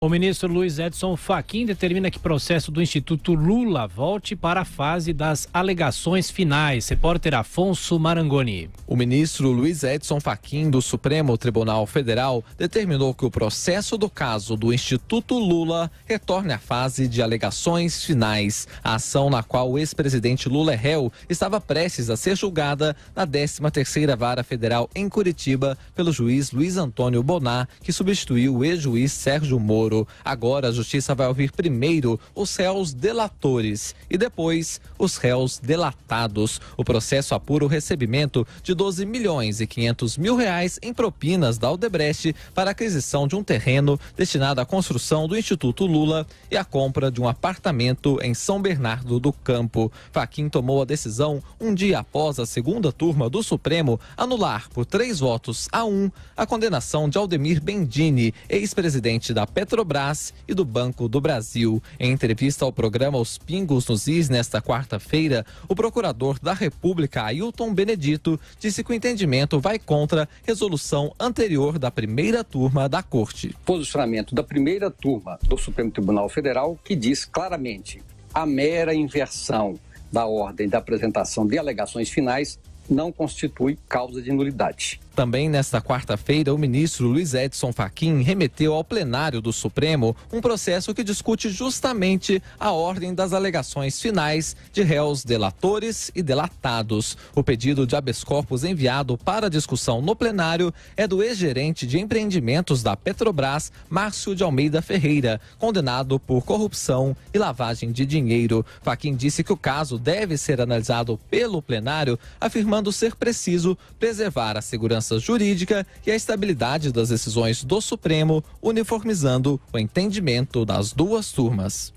O ministro Luiz Edson Fachin determina que processo do Instituto Lula volte para a fase das alegações finais. Repórter Afonso Marangoni. O ministro Luiz Edson Fachin do Supremo Tribunal Federal determinou que o processo do caso do Instituto Lula retorne à fase de alegações finais. A ação na qual o ex-presidente Lula é réu estava prestes a ser julgada na 13ª Vara Federal em Curitiba pelo juiz Luiz Antônio Bonar, que substituiu o ex-juiz Sérgio Moro. Moro. Agora a justiça vai ouvir primeiro os réus delatores e depois os réus delatados. O processo apura o recebimento de 12 milhões e 500 mil reais em propinas da Aldebrecht para aquisição de um terreno destinado à construção do Instituto Lula e à compra de um apartamento em São Bernardo do Campo. Faquim tomou a decisão um dia após a segunda turma do Supremo anular por três votos a um a condenação de Aldemir Bendini, ex-presidente da Petrobras Petrobras e do Banco do Brasil. Em entrevista ao programa Os Pingos nos Is nesta quarta-feira, o procurador da República, Ailton Benedito, disse que o entendimento vai contra resolução anterior da primeira turma da Corte. Posicionamento da primeira turma do Supremo Tribunal Federal que diz claramente a mera inversão da ordem da apresentação de alegações finais não constitui causa de nulidade. Também nesta quarta-feira, o ministro Luiz Edson Fachin remeteu ao plenário do Supremo um processo que discute justamente a ordem das alegações finais de réus delatores e delatados. O pedido de habeas corpus enviado para discussão no plenário é do ex-gerente de empreendimentos da Petrobras, Márcio de Almeida Ferreira, condenado por corrupção e lavagem de dinheiro. Fachin disse que o caso deve ser analisado pelo plenário, afirmando quando ser preciso, preservar a segurança jurídica e a estabilidade das decisões do Supremo, uniformizando o entendimento das duas turmas.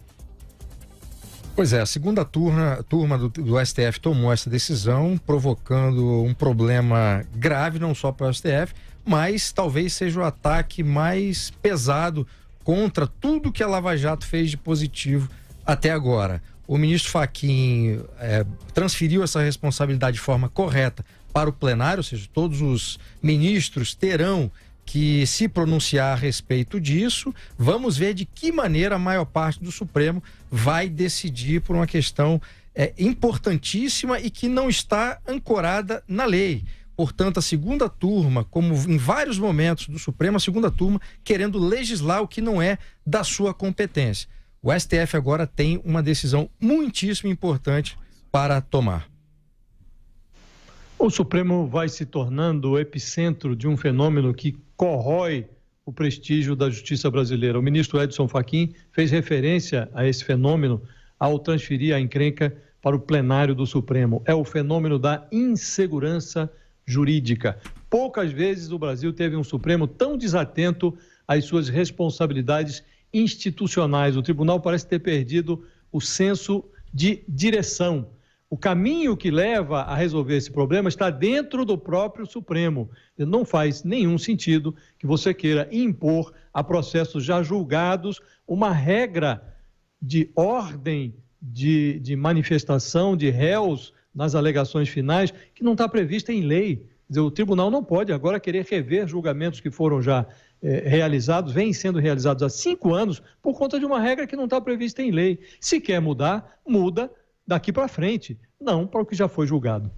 Pois é, a segunda turma, turma do, do, STF tomou essa decisão, provocando um problema grave não só para o STF, mas talvez seja o ataque mais pesado contra tudo que a Lava Jato fez de positivo até agora o ministro Faquim é, transferiu essa responsabilidade de forma correta para o plenário, ou seja, todos os ministros terão que se pronunciar a respeito disso. Vamos ver de que maneira a maior parte do Supremo vai decidir por uma questão é, importantíssima e que não está ancorada na lei. Portanto, a segunda turma, como em vários momentos do Supremo, a segunda turma querendo legislar o que não é da sua competência. O STF agora tem uma decisão muitíssimo importante para tomar. O Supremo vai se tornando o epicentro de um fenômeno que corrói o prestígio da justiça brasileira. O ministro Edson Fachin fez referência a esse fenômeno ao transferir a encrenca para o plenário do Supremo. É o fenômeno da insegurança jurídica. Poucas vezes o Brasil teve um Supremo tão desatento às suas responsabilidades institucionais. O tribunal parece ter perdido o senso de direção. O caminho que leva a resolver esse problema está dentro do próprio Supremo. Não faz nenhum sentido que você queira impor a processos já julgados uma regra de ordem de, de manifestação de réus nas alegações finais que não está prevista em lei. Dizer, o tribunal não pode agora querer rever julgamentos que foram já é, realizados, vêm sendo realizados há cinco anos, por conta de uma regra que não está prevista em lei. Se quer mudar, muda daqui para frente, não para o que já foi julgado.